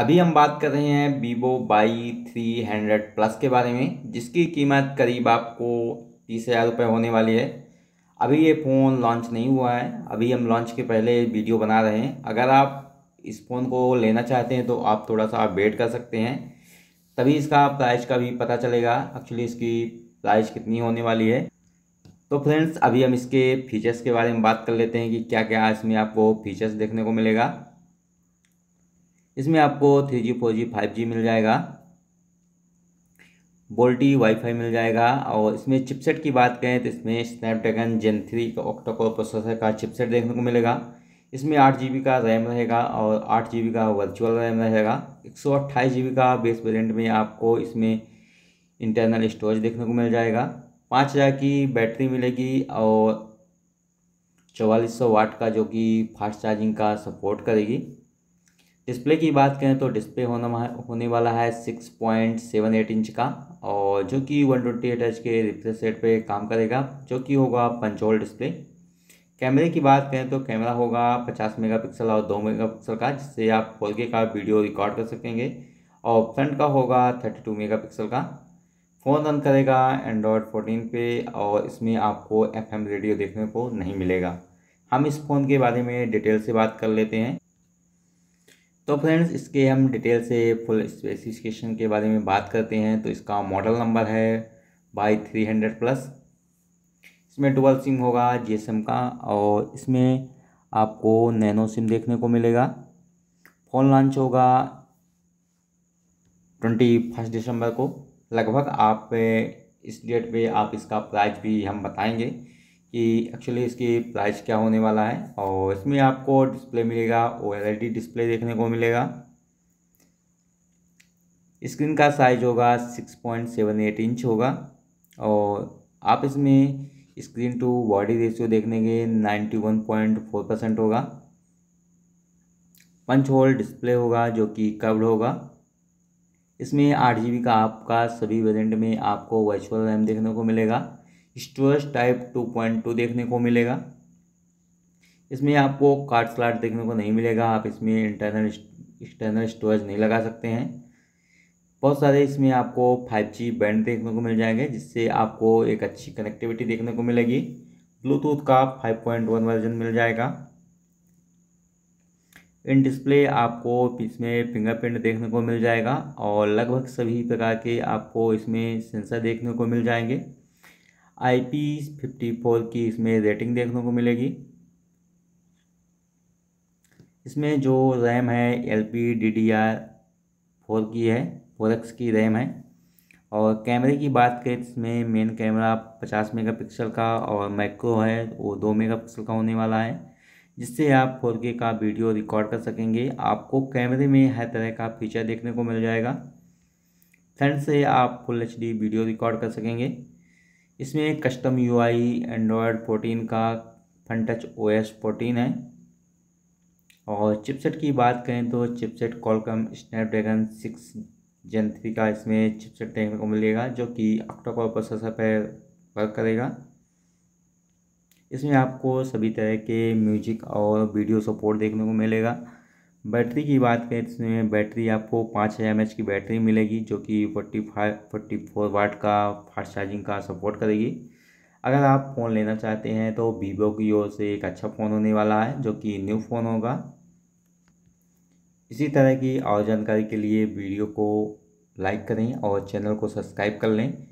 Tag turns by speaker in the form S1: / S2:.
S1: अभी हम बात कर रहे हैं Vivo Y three hundred plus के बारे में जिसकी कीमत करीब आपको तीस हज़ार रुपये होने वाली है अभी ये फ़ोन लॉन्च नहीं हुआ है अभी हम लॉन्च के पहले वीडियो बना रहे हैं अगर आप इस फ़ोन को लेना चाहते हैं तो आप थोड़ा सा वेट कर सकते हैं तभी इसका प्राइस का भी पता चलेगा एक्चुअली इसकी प्राइस कितनी होने वाली है तो फ्रेंड्स अभी हम इसके फीचर्स के बारे में बात कर लेते हैं कि क्या क्या इसमें आपको फीचर्स देखने को मिलेगा इसमें आपको three G four G five G मिल जाएगा बोल्टी वाईफाई मिल जाएगा और इसमें चिपसेट की बात करें तो इसमें स्नैपड्रैगन जेन थ्री का ऑक्टाकोर प्रोसेसर का चिपसेट देखने को मिलेगा इसमें आठ जी बी का रैम रहेगा और आठ जी बी का वर्चुअल रैम रहेगा एक सौ अट्ठाईस जी बी का बेस वेरिएंट में आपको इसमें इंटरनल स्टोरेज देखने को मिल जाएगा पाँच हज़ार की बैटरी मिलेगी और चौवालीस सौ वाट का जो कि फास्ट चार्जिंग का सपोर्ट करेगी डिस्प्ले की बात करें तो डिस्प्ले होना होने वाला है six point seven eight inch का और जो कि वन ट्वेंटी एट एच के रिफ्रेश रेट पे काम करेगा जो कि होगा पंचोल डिस्प्ले कैमरे की बात करें तो कैमरा होगा पचास मेगापिक्सल और दो मेगापिक्सल का जिससे आप फोर के का वीडियो रिकॉर्ड कर सकेंगे और फ्रंट का होगा थर्टी टू पिक्सल का फ़ोन रन करेगा एंड्रॉयड फोर्टीन पे और इसमें आपको एफ रेडियो देखने को नहीं मिलेगा हम इस फ़ोन के बारे में डिटेल से बात कर लेते हैं तो फ्रेंड्स इसके हम डिटेल से फुल स्पेसिफिकेशन के बारे में बात करते हैं तो इसका मॉडल नंबर है बाई थ्री हंड्रेड प्लस इसमें डुबल सिम होगा जीएसएम का और इसमें आपको नैनो सिम देखने को मिलेगा फ़ोन लॉन्च होगा ट्वेंटी फर्स्ट दिसंबर को लगभग आप इस डेट पे आप इसका प्राइस भी हम बताएंगे कि एक्चुअली इसकी प्राइस क्या होने वाला है और इसमें आपको डिस्प्ले मिलेगा ओ डिस्प्ले e देखने को मिलेगा स्क्रीन का साइज होगा six point seven eight inch होगा और आप इसमें स्क्रीन टू बॉडी रेशियो देखने के ninety one point four percent होगा पंच होल डिस्प्ले होगा जो कि कवर्ड होगा इसमें आठ जी बी का आपका सभी वेरिएंट में आपको वर्चुअल रैम देखने को मिलेगा storage type two point two देखने को मिलेगा इसमें आपको कार्ड स्लाट देखने को नहीं मिलेगा आप इसमें इंटरनल एक्सटर्नल स्टोरेज नहीं लगा सकते हैं बहुत सारे इसमें आपको 5G बैंड देखने को मिल जाएंगे जिससे आपको एक अच्छी कनेक्टिविटी देखने को मिलेगी ब्लूटूथ का 5.1 वर्जन मिल जाएगा इन डिस्प्ले आपको इसमें फिंगरप्रिंट देखने को मिल जाएगा और लगभग सभी प्रकार के आपको इसमें सेंसर देखने को मिल जाएंगे आई पी फिफ्टी फोर की इसमें रेटिंग देखने को मिलेगी इसमें जो रैम है L P D D R four की है फोर एक्स की रैम है और कैमरे की बात करें तो इसमें मेन कैमरा पचास मेगा पिक्सल का और मैक्रो है वो दो मेगा पिक्सल का होने वाला है जिससे आप फोर के का वीडियो रिकॉर्ड कर सकेंगे आपको कैमरे में हर तरह का फीचर देखने को मिल जाएगा फ्रंट से आप full H D video record कर सकेंगे इसमें कस्टम यूआई एंड्रॉयड फोर्टीन का Funtouch O S fourteen है और चिपसेट की बात करें तो chipset Qualcomm Snapdragon six Gen three का इसमें चिपसेट देखने को मिलेगा जो कि ऑक्टाकोर प्रोसेसर पर वर्क करेगा इसमें आपको सभी तरह के म्यूजिक और वीडियो सपोर्ट देखने को मिलेगा बैटरी की बात करें तो इसमें बैटरी आपको पाँच हज़ार एम की बैटरी मिलेगी जो कि forty five forty four watt का फास्ट चार्जिंग का सपोर्ट करेगी अगर आप फ़ोन लेना चाहते हैं तो वीवो की ओर से एक अच्छा फ़ोन होने वाला है जो कि न्यू फ़ोन होगा इसी तरह की और जानकारी के लिए वीडियो को लाइक करें और चैनल को सब्सक्राइब कर लें